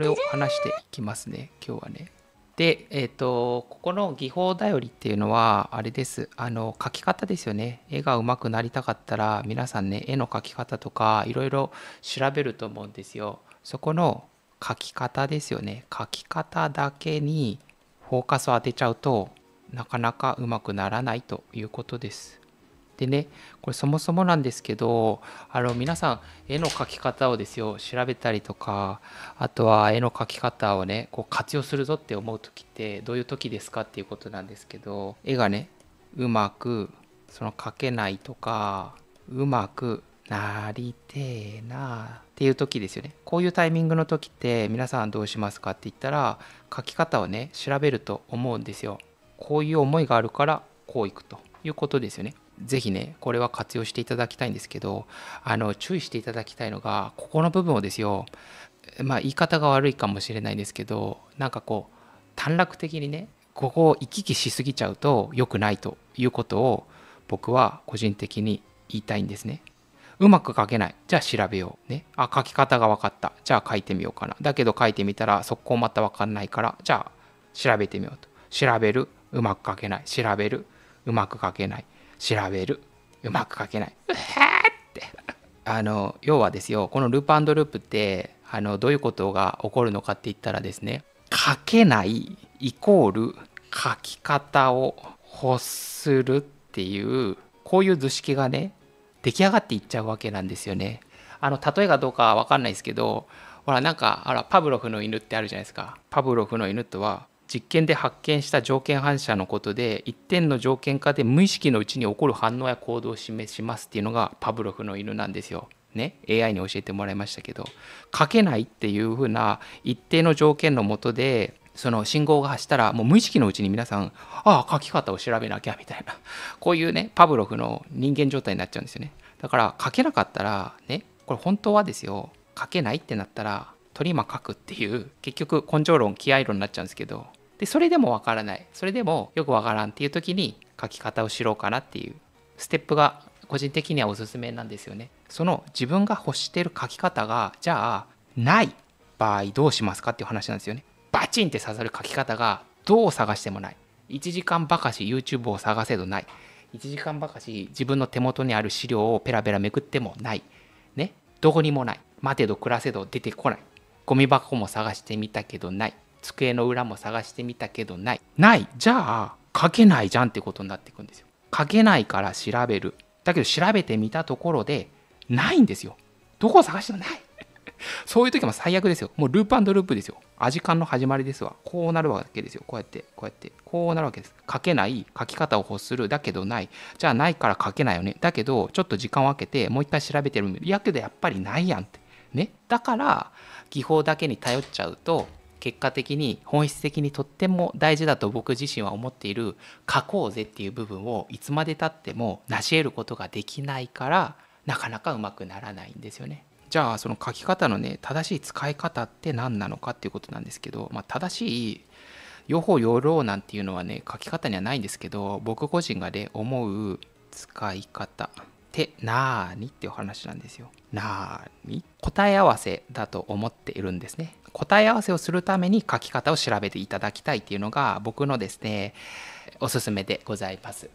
これを話していきますね今日はね。で、えーと、ここの技法頼りっていうのはあれですあの描き方ですよね絵が上手くなりたかったら皆さんね絵の描き方とかいろいろ調べると思うんですよそこの描き方ですよね描き方だけにフォーカスを当てちゃうとなかなかうまくならないということですでねこれそもそもなんですけどあの皆さん絵の描き方をですよ調べたりとかあとは絵の描き方をねこう活用するぞって思う時ってどういう時ですかっていうことなんですけど絵がねうまくその描けないとかうまくなりてえなっていう時ですよねこういうタイミングの時って皆さんどうしますかって言ったら書き方をね調べると思うんですよこういう思いがあるからこういくということですよねぜひね、これは活用していただきたいんですけど、あの、注意していただきたいのが、ここの部分をですよ、まあ、言い方が悪いかもしれないですけど、なんかこう、短絡的にね、ここを行き来しすぎちゃうと良くないということを、僕は個人的に言いたいんですね。うまく書けない。じゃあ調べよう。ね。あ、書き方が分かった。じゃあ書いてみようかな。だけど書いてみたら速攻また分かんないから、じゃあ調べてみようと。調べる。うまく書けない。調べる。うまく書けない。調べるうまく書けないうへってあの要はですよこのループループってあのどういうことが起こるのかって言ったらですね書けないイコール書き方を欲するっていうこういう図式がね出来上がっていっちゃうわけなんですよね。あの例えがどうかわかんないですけどほらなんかあらパブロフの犬ってあるじゃないですかパブロフの犬とは実験で発見した条件反射のことで一点の条件下で無意識のうちに起こる反応や行動を示しますっていうのがパブロフの犬なんですよ。ね、AI に教えてもらいましたけど書けないっていうふうな一定の条件のもとでその信号が発したらもう無意識のうちに皆さんああ書き方を調べなきゃみたいなこういうねパブロフの人間状態になっちゃうんですよねだから書けなかったらねこれ本当はですよ書けないってなったらトリマ書くっていう結局根性論気合論になっちゃうんですけどでそれでもわからないそれでもよくわからんっていう時に書き方を知ろうかなっていうステップが個人的にはおすすめなんですよねその自分が欲してる書き方がじゃあない場合どうしますかっていう話なんですよねバチンって刺さる書き方がどう探してもない1時間ばかし YouTube を探せどない1時間ばかし自分の手元にある資料をペラペラめくってもないねどこにもない待てど暮らせど出てこないゴミ箱も探してみたけどない机の裏も探してみたけどないないじゃあ書けないじゃんってことになっていくんですよ書けないから調べるだけど調べてみたところでないんですよどこを探してもない そういう時も最悪ですよもうループループですよ味感の始まりですわこうなるわけですよこうやってこうやってこうなるわけです書けない書き方を欲するだけどないじゃあないから書けないよねだけどちょっと時間を空けてもう一回調べてるいやけどやっぱりないやんってねだから技法だけに頼っちゃうと結果的に本質的にとっても大事だと僕自身は思っている書こうぜっていう部分をいつまでたっても成し得ることができないからなかなかうまくならないんですよね。じゃあその書き方のね正しい使い方って何なのかっていうことなんですけど、まあ、正しい用法用量なんていうのはね書き方にはないんですけど僕個人がね思う使い方ってなーにっていう話なんですよ。なーに答え合わせだと思っているんですね。答え合わせをするために書き方を調べていただきたいっていうのが僕のですねおすすめでございます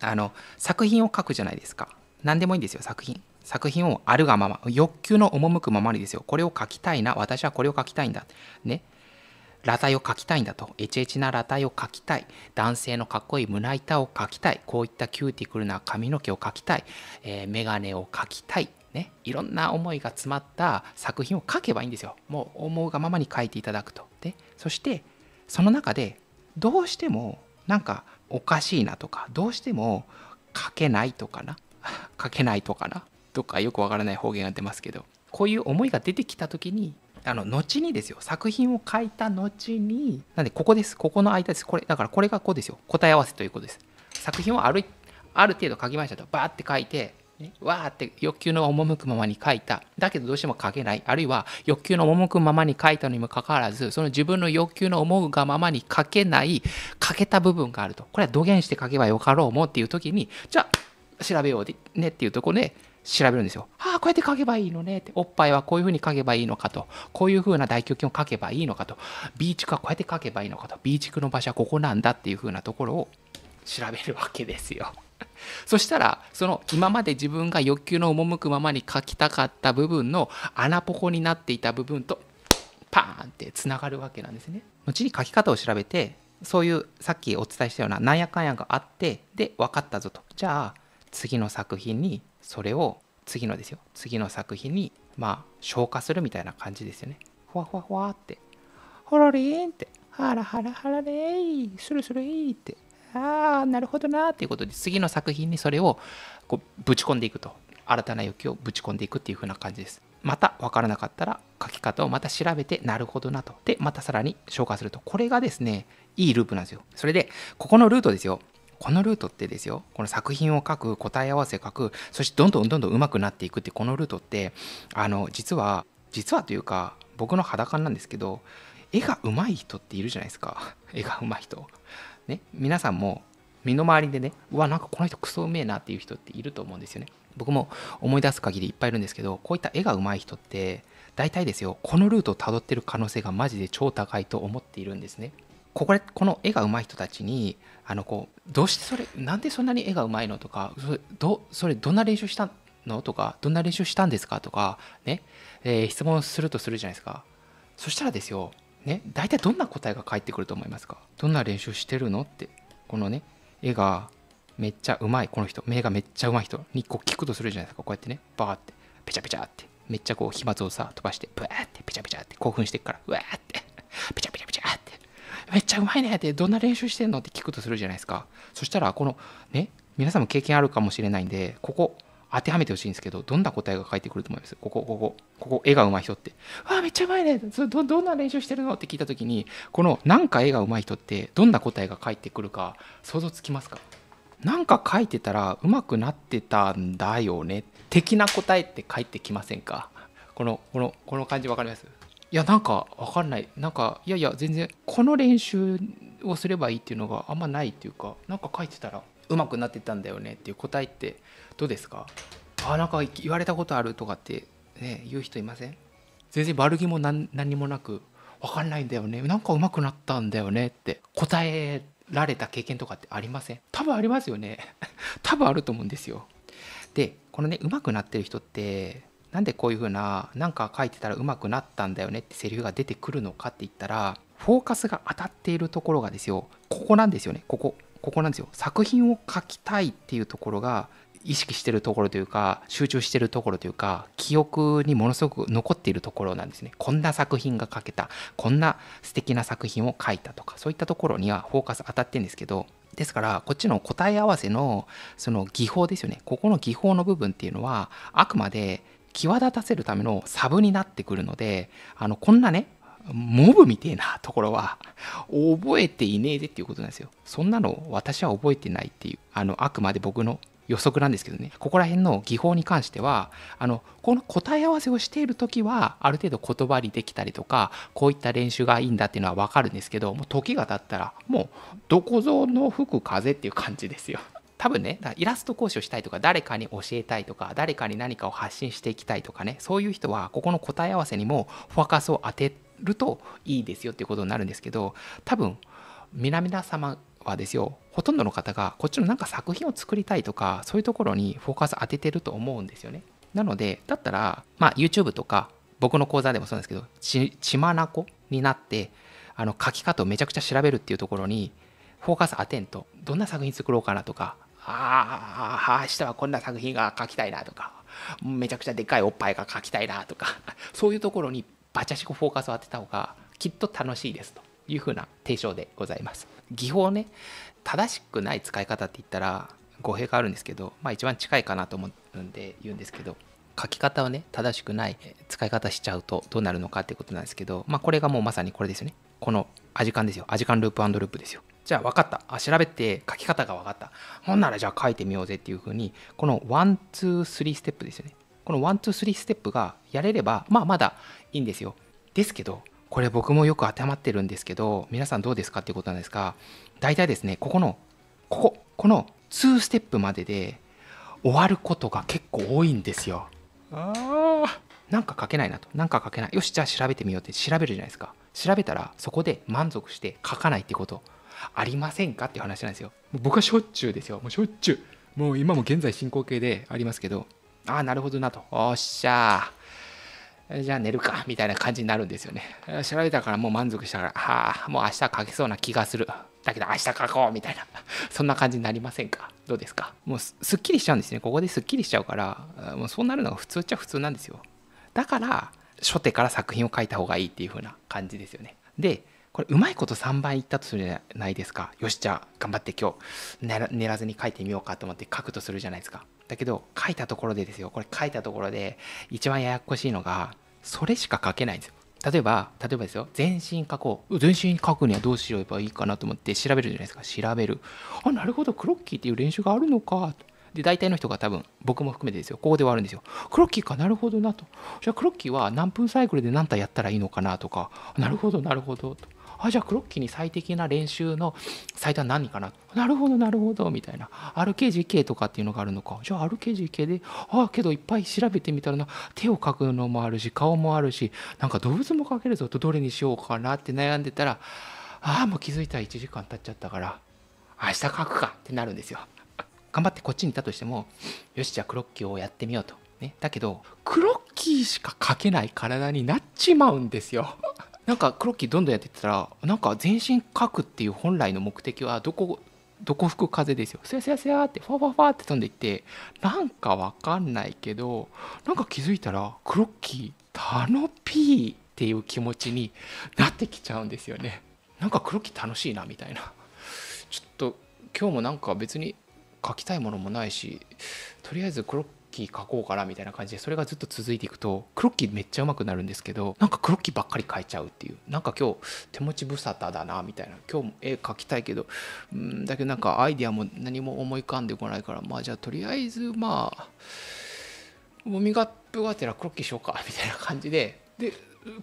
あの作品を書くじゃないですか何でもいいんですよ作品作品をあるがまま欲求の赴くままにですよこれを書きたいな私はこれを書きたいんだね裸体を描きたいんだとエチエチな裸体を描きたい男性のかっこいい胸板を描きたいこういったキューティクルな髪の毛を描きたい、えー、眼鏡を描きたいね、いろんな思いが詰まった作品を書けばいいんですよ。もう思うがままに書いていただくと。で、そしてその中でどうしてもなんかおかしいなとか、どうしても書けないとかな、書けないとかな、とかよくわからない方言が出ますけど、こういう思いが出てきた時にあの後にですよ作品を書いた後になんでここですここの間ですこれだからこれがこうですよ答え合わせということです作品をあるある程度書きましたとバーって書いてね、わーって欲求の赴くままに書いただけどどうしても書けないあるいは欲求の赴くままに書いたのにもかかわらずその自分の欲求の思うがままに書けない書けた部分があるとこれは土んして書けばよかろうもっていう時にじゃあ調べようねっていうところで調べるんですよ。ああ、こうやって書けばいいのねって。おっぱいはこういうふうに書けばいいのかと。こういうふうな大胸筋を書けばいいのかと。B 区はこうやって書けばいいのかと。B 区の場所はここなんだっていうふうなところを調べるわけですよ。そしたらその今まで自分が欲求の赴くままに書きたかった部分の穴ポコになっていた部分とパーンってつながるわけなんですね。後に書き方を調べてそういうさっきお伝えしたようななんやかんやがあってで分かったぞとじゃあ次の作品にそれを次のですよ次の作品にまあ消化するみたいな感じですよね。ふわふわふわってほろりーんってハラハラハラレースルスルーってああなるほどなっていうことで次の作品にそれをこうぶち込んでいくと新たな欲求をぶち込んでいくっていう風な感じですまた分からなかったら書き方をまた調べてなるほどなとでまたさらに消化するとこれがですねいいループなんですよそれでここのルートですよこのルートってですよこの作品を書く答え合わせ書くそしてどんどんどんどん上手くなっていくってこのルートってあの実は実はというか僕の裸なんですけど絵が上手い人っているじゃないですか絵が上手い人ね、皆さんも身の回りでね、うわ、なんかこの人クソうめえなっていう人っていると思うんですよね。僕も思い出す限りいっぱいいるんですけど、こういった絵が上手い人って、大体ですよ、このルートをたどってる可能性がマジで超高いと思っているんですね。こここの絵が上手い人たちにあのこうどうしてそれなんでそんなに絵が上手いのとかそれどそれどんな練習したのとかどんな練習したんですかとかね、えー、質問するとするじゃないですかそしたらですよね、大体どんな答えが返ってくると思いますかどんな練習してるのってこのね絵がめっちゃうまいこの人目がめっちゃうまい人にこう聞くとするじゃないですかこうやってねバーってペチャペチャってめっちゃこう飛沫をさ飛ばしてブワーってペチャペチャって興奮してくからうわーってペチャペチャペチャってめっちゃうまいねってどんな練習してんのって聞くとするじゃないですかそしたらこのね皆さんも経験あるかもしれないんでここ当てはめてほしいんですけど、どんな答えが返ってくると思いますここ、ここ、ここ、絵が上手い人って、わあ、めっちゃうまいねど、どんな練習してるのって聞いたときに、このなんか絵が上手い人って、どんな答えが返ってくるか、想像つきますかなんか書いてたら上手くなってたんだよね的な答えって返ってきませんかこのこのこの感じわかりますいやなんかわかんないなんかいやいや全然この練習をすればいいっていうのがあんまないっていうかなんか書いてたら上手くなってたんだよねっていう答えってどうですかあなんか言われたことあるとかってね言う人いません全然悪気も何何もなく分かんないんだよねなんか上手くなったんだよねって答えられた経験とかってありません多分ありますよね 多分あると思うんですよでこのね上手くなってる人ってなんでこういう風ななんか書いてたら上手くなったんだよねってセリフが出てくるのかって言ったらフォーカスが当たっているところがですよここなんですよねここここなんですよ作品を書きたいっていうところが意識してるところというか集中してるところというか記憶にものすごく残っているところなんですねこんな作品が描けたこんな素敵な作品を描いたとかそういったところにはフォーカス当たってるんですけどですからこっちの答え合わせのその技法ですよねここの技法の部分っていうのはあくまで際立たせるためのサブになってくるのであのこんなねモブみてえなところは覚えていねえでっていうことなんですよ。そんなの私は覚えてないっていう、あの、あくまで僕の予測なんですけどねここら辺の技法に関してはあのこの答え合わせをしている時はある程度言葉にできたりとかこういった練習がいいんだっていうのは分かるんですけどもう時が経ったらもうどこぞの吹く風っていう感じですよ。多分ねイラスト講師をしたいとか誰かに教えたいとか誰かに何かを発信していきたいとかねそういう人はここの答え合わせにもフォーカスを当てるといいですよっていうことになるんですけど多分皆々様はですよほとんどの方がこっちのなんか作品を作りたいとかそういうところにフォーカス当ててると思うんですよねなのでだったら、まあ、YouTube とか僕の講座でもそうなんですけど血まなこになってあの書き方をめちゃくちゃ調べるっていうところにフォーカス当てんとどんな作品作ろうかなとかああ明日はこんな作品が書きたいなとかめちゃくちゃでっかいおっぱいが書きたいなとか そういうところにバチャシコフォーカスを当てた方がきっと楽しいですというふうな提唱でございます。技法ね正しくない使い方って言ったら語弊があるんですけど、まあ、一番近いかなと思うんで言うんですけど書き方をね正しくない使い方しちゃうとどうなるのかってことなんですけど、まあ、これがもうまさにこれですよねこのアジカンですよアジカンループループですよじゃあ分かったあ調べて書き方が分かったほんならじゃあ書いてみようぜっていうふうにこのワンツースリーステップですよねこのワンツースリーステップがやれればまあまだいいんですよですけどこれ僕もよく当てはまってるんですけど皆さんどうですかっていうことなんですが大体ですねここのこここの2ステップまでで終わることが結構多いんですよ。あなんか書けないなとなんか書けないよしじゃあ調べてみようって調べるじゃないですか調べたらそこで満足して書かないってことありませんかっていう話なんですよ僕はしょっちゅうですよもうしょっちゅうもう今も現在進行形でありますけどああなるほどなとおっしゃーじゃあ寝るかみたいな感じになるんですよね。調べたからもう満足したから、はあ、もう明日書けそうな気がする。だけど明日書こうみたいな、そんな感じになりませんかどうですかもうすっきりしちゃうんですね。ここですっきりしちゃうから、もうそうなるのが普通っちゃ普通なんですよ。だから、初手から作品を書いた方がいいっていう風な感じですよね。で、これうまいこと3倍いったとするじゃないですかよしじゃあ頑張って今日寝らずに書いてみようかと思って書くとするじゃないですかだけど書いたところでですよこれ書いたところで一番ややこしいのがそれしか書けないんですよ例えば例えばですよ全身書こう全身書くにはどうすればいいかなと思って調べるじゃないですか調べるあなるほどクロッキーっていう練習があるのかで大体の人が多分僕も含めてですよここで終わるんですよクロッキーかなるほどなとじゃあクロッキーは何分サイクルで何体やったらいいのかなとかなるほどなるほどとあじゃあクロッキーに最適な練習のサイトは何かななるほどなるほどみたいな RKGK とかっていうのがあるのかじゃあ RKGK でああけどいっぱい調べてみたらな手を描くのもあるし顔もあるしなんか動物も描けるぞとどれにしようかなって悩んでたらああもう気づいたら1時間経っちゃったから明日描くかってなるんですよ。頑張ってこっちにいたとしてもよしじゃあクロッキーをやってみようと。ね、だけどクロッキーしか描けない体になっちまうんですよ。なんかクロッキーどんどんやってたらなんか全身描くっていう本来の目的はどこどこ吹く風ですよ。せやせやせやってファファファって飛んでいってなんかわかんないけどなんか気づいたらクロッキー楽ピーっていう気持ちになってきちゃうんですよね。なんかクロッキー楽しいなみたいな。ちょっと今日もなんか別に書きたいものもないしとりあえずクロッキーこうかなみたいな感じでそれがずっと続いていくとクロッキーめっちゃうまくなるんですけどなんかクロッキーばっかり書いちゃうっていうなんか今日手持ち無沙汰だなみたいな今日も絵描きたいけどうんだけどなんかアイディアも何も思い浮かんでこないからまあじゃあとりあえずまあもみがぷがてらクロッキーしようかみたいな感じでで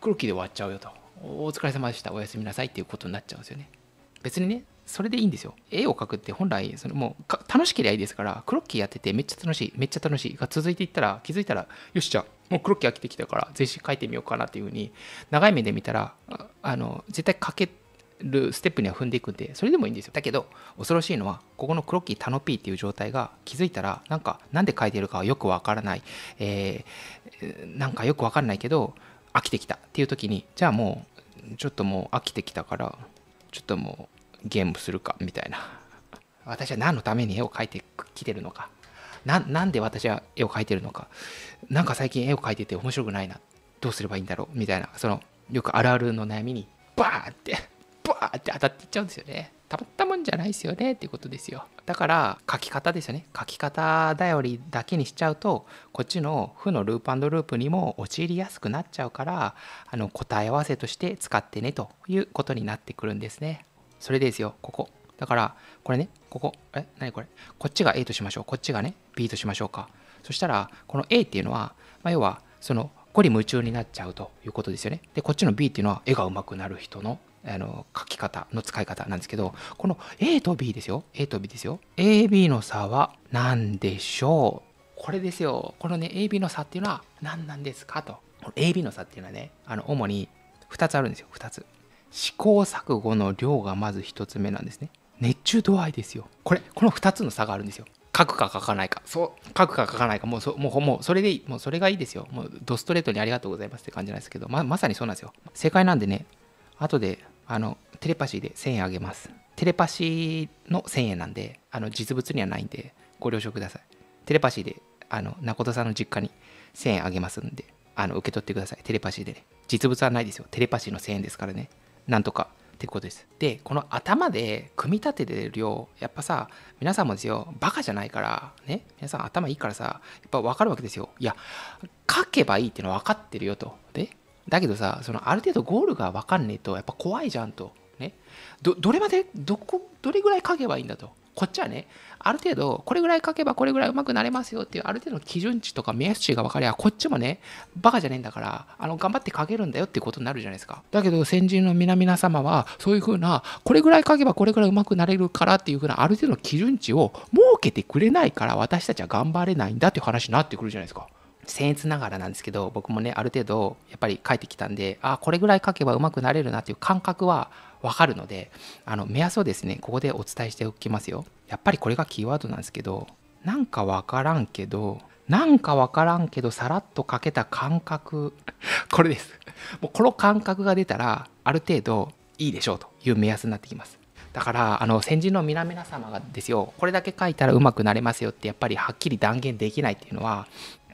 クロッキーで終わっちゃうよとお疲れ様でしたおやすみなさいっていうことになっちゃうんですよね。別にねそれでいいんですよ。絵を描くって本来、そのもう楽しければいいですから、クロッキーやっててめっちゃ楽しい、めっちゃ楽しいが続いていったら、気づいたら、よし、じゃあ、もうクロッキー飽きてきたから、全身描いてみようかなっていうふうに、長い目で見たら、あの、絶対描けるステップには踏んでいくんで、それでもいいんですよ。だけど、恐ろしいのは、ここのクロッキータノピーっていう状態が気づいたら、なんか、なんで書いてるかはよくわからない、えー、なんかよくわからないけど、飽きてきたっていう時に、じゃあもう、ちょっともう飽きてきたから、ちょっともうゲームするかみたいな 私は何のために絵を描いてきてるのかなんで私は絵を描いてるのかなんか最近絵を描いてて面白くないなどうすればいいんだろうみたいなそのよくあるあるの悩みにバーってバーって当たっていっちゃうんですよねたまったもんじゃないですよねっていうことですよだから書き方ですよね書き方頼りだけにしちゃうとこっちの負のループループにも陥りやすくなっちゃうからあの答え合わせとして使ってねということになってくるんですねそれですよ、ここ。だから、これね、ここ、え、何これこっちが A としましょう。こっちがね、B としましょうか。そしたら、この A っていうのは、まあ、要は、その、こり夢中になっちゃうということですよね。で、こっちの B っていうのは、絵が上手くなる人の、あの、書き方の使い方なんですけど、この A と B ですよ。A と B ですよ。AB の差は何でしょうこれですよ。このね、AB の差っていうのは何なんですかと。AB の差っていうのはね、あの、主に2つあるんですよ。2つ。試行錯誤の量がまず1つ目なんですね熱中度合いですよこれこの2つの差があるんですよ書くか書かないかそう書くか書かないかもうそもうもうそれでいいもうそれがいいですよもうドストレートにありがとうございますって感じなんですけどままさにそうなんですよ正解なんでね後であのテレパシーで1000円あげますテレパシーの1000円なんであの実物にはないんでご了承くださいテレパシーであの誠さんの実家に1000円あげますんであの受け取ってくださいテレパシーでね実物はないですよテレパシーの1000円ですからねなんとかってことです。で、この頭で組み立ててる量、やっぱさ、皆さんもですよ、バカじゃないから、ね、皆さん頭いいからさ、やっぱ分かるわけですよ。いや、書けばいいってのは分かってるよと。で、だけどさ、そのある程度ゴールが分かんねえと、やっぱ怖いじゃんと。ね、どれまでどこ、どれぐらい書けばいいんだと。こっちはね、ある程度、これぐらい書けばこれぐらいうまくなれますよっていう、ある程度の基準値とか目安値が分かりゃ、こっちもね、バカじゃねえんだから、あの、頑張って書けるんだよっていうことになるじゃないですか。だけど、先人の皆々様は、そういうふうな、これぐらい書けばこれぐらいうまくなれるからっていうふうな、ある程度の基準値を設けてくれないから、私たちは頑張れないんだっていう話になってくるじゃないですか。僭越ながらなんですけど僕もねある程度やっぱり書いてきたんであこれぐらい書けばうまくなれるなっていう感覚はわかるので、あの、目安をですね、ここでお伝えしておきますよ。やっぱりこれがキーワードなんですけど、なんかわからんけど、なんかわからんけどさらっとかけた感覚これですもうこの感覚が出たらある程度いいでしょうという目安になってきますだからあの先人の皆々様がですよこれだけ書いたらうまくなれますよってやっぱりはっきり断言できないっていうのは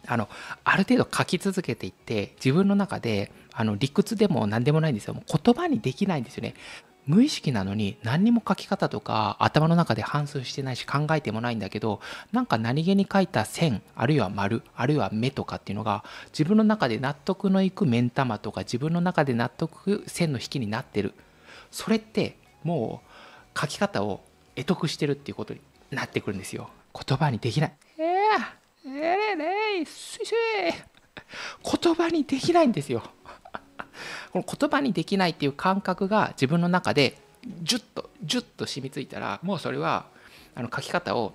あのある程度書き続けていって自分の中であの理屈でも何でもないんですよもう言葉にできないんですよね無意識なのに何にも書き方とか頭の中で反芻してないし考えてもないんだけどなんか何気に書いた線あるいは丸あるいは目とかっていうのが自分の中で納得のいく目ん玉とか自分の中で納得線の引きになってるそれってもう書き方を得得してるっていうことになってくるんですよ言葉にできないえー、えー、ねスイスイ言葉にできないんですよこの言葉にできないっていう感覚が自分の中でジュッとジュッと染みついたらもうそれはあの書き方を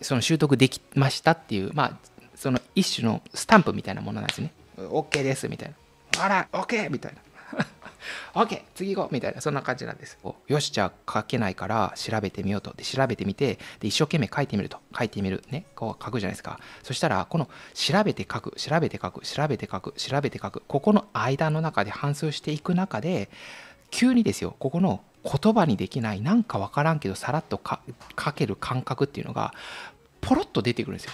その習得できましたっていうまあその一種のスタンプみたいなものなんですね OK ですみたいなあら OK みたいな OK 次行こうみたいなそんな感じなんですよしじゃあ書けないから調べてみようとで調べてみてで一生懸命書いてみると書いてみるねこう書くじゃないですかそしたらこの調べて書く調べて書く調べて書く調べて書くここの間の中で反数していく中で急にですよここの言葉にできないなんかわからんけどさらっと書ける感覚っていうのがポロッと出てくるんですよ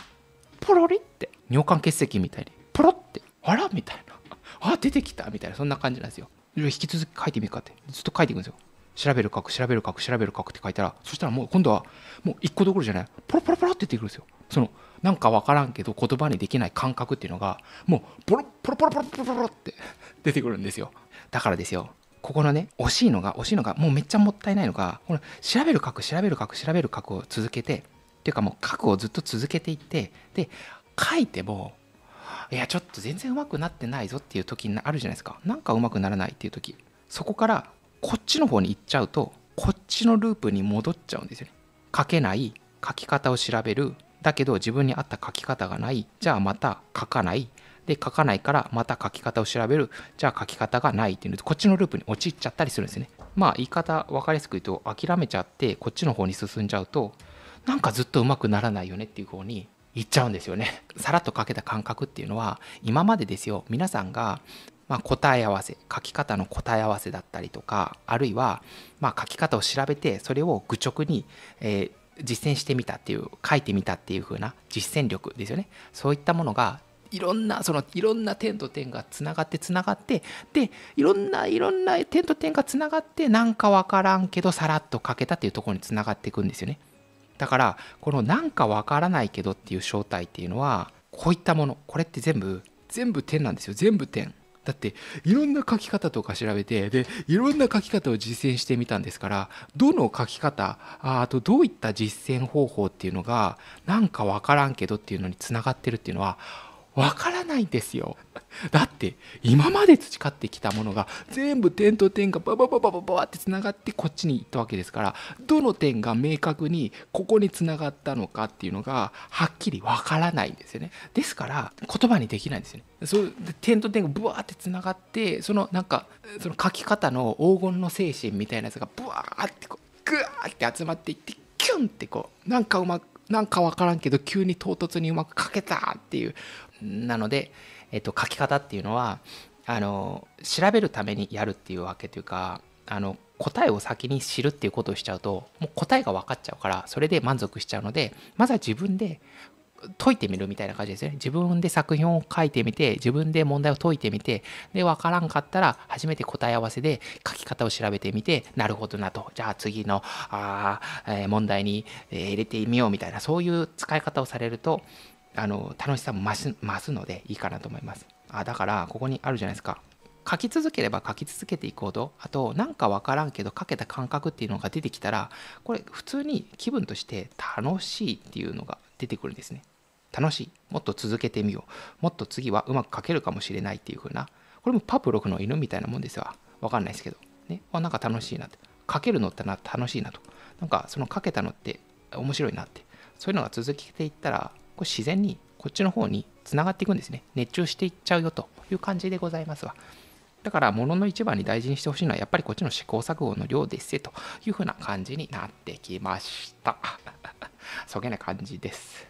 ポロリって尿管結石みたいにポロってあらみたいなあ出てきたみたいなそんな感じなんですよ引き続き書いてみるかってずっと書いていくんですよ調べる書く調べる書く調べる書くって書いたらそしたらもう今度はもう一個どころじゃないポロポロポロって出てくるんですよそのなんか分からんけど言葉にできない感覚っていうのがもうポロポロポロポロポロポロって出てくるんですよだからですよここのね惜しいのが惜しいのがもうめっちゃもったいないのがこの調べる書く調べる書く調べる書くを続けてっていうかもう書くをずっと続けていってで書いてもいやちょっと全然うまくなってないぞっていう時あるじゃないですかなんかうまくならないっていう時そこからこっちの方に行っちゃうとこっちのループに戻っちゃうんですよね書けない書き方を調べるだけど自分に合った書き方がないじゃあまた書かないで書かないからまた書き方を調べるじゃあ書き方がないっていうのこっちのループに陥っちゃったりするんですねまあ言い方分かりやすく言うと諦めちゃってこっちの方に進んじゃうとなんかずっとうまくならないよねっていう方に行っちゃうんですよね。さらっと書けた感覚っていうのは今までですよ皆さんがまあ、答え合わせ書き方の答え合わせだったりとかあるいはま書き方を調べてそれを愚直に、えー、実践してみたっていう書いてみたっていう風な実践力ですよねそういったものがいろんなそのいろんな点と点がつながってつながってでいろんないろんな点と点がつながってなんかわからんけどさらっと書けたっていうところにつながっていくんですよね。だからこのなんかわからないけどっていう正体っていうのはこういったものこれって全部全部点なんですよ全部点だっていろんな書き方とか調べてでいろんな書き方を実践してみたんですからどの書き方あとどういった実践方法っていうのがなんかわからんけどっていうのにつながってるっていうのはわからないんですよ。だって今まで培ってきたものが全部点と点がババババババってつながってこっちに行ったわけですからどの点が明確にここにつながったのかっていうのがはっきりわからないんですよねですから言葉にできないんですよねそう点と点がブワーってつながってそのなんかその書き方の黄金の精神みたいなやつがブワーってこうグワーって集まっていってキュンってこうなんかうまくなんか分からんけど急に唐突にうまく書けたっていうなので、えっと、書き方っていうのはあの調べるためにやるっていうわけというかあの答えを先に知るっていうことをしちゃうともう答えが分かっちゃうからそれで満足しちゃうのでまずは自分で解いてみるみたいな感じですね。自分で作品を書いてみて、自分で問題を解いてみて、で、わからんかったら、初めて答え合わせで書き方を調べてみて、なるほどなと。じゃあ次の、あえー、問題に、えー、入れてみようみたいな、そういう使い方をされると、あの、楽しさも増す増すのでいいかなと思います。あ、だから、ここにあるじゃないですか。書き続ければ書き続けていくほどあとなんか分からんけど書けた感覚っていうのが出てきたらこれ普通に気分として楽しいっていうのが出てくるんですね。楽しい。もっと続けてみよう。もっと次はうまく書けるかもしれないっていう風な。これもパブロフの犬みたいなもんですわ。わかんないですけど。ね。あ、なんか楽しいなって。書けるのってな楽しいなと。なんかその書けたのって面白いなって。そういうのが続けていったら、これ自然にこっちの方につながっていくんですね。熱中していっちゃうよという感じでございますわ。だから、ものの一番に大事にしてほしいのは、やっぱりこっちの試行錯誤の量ですよというふうな感じになってきました。そげな感じです。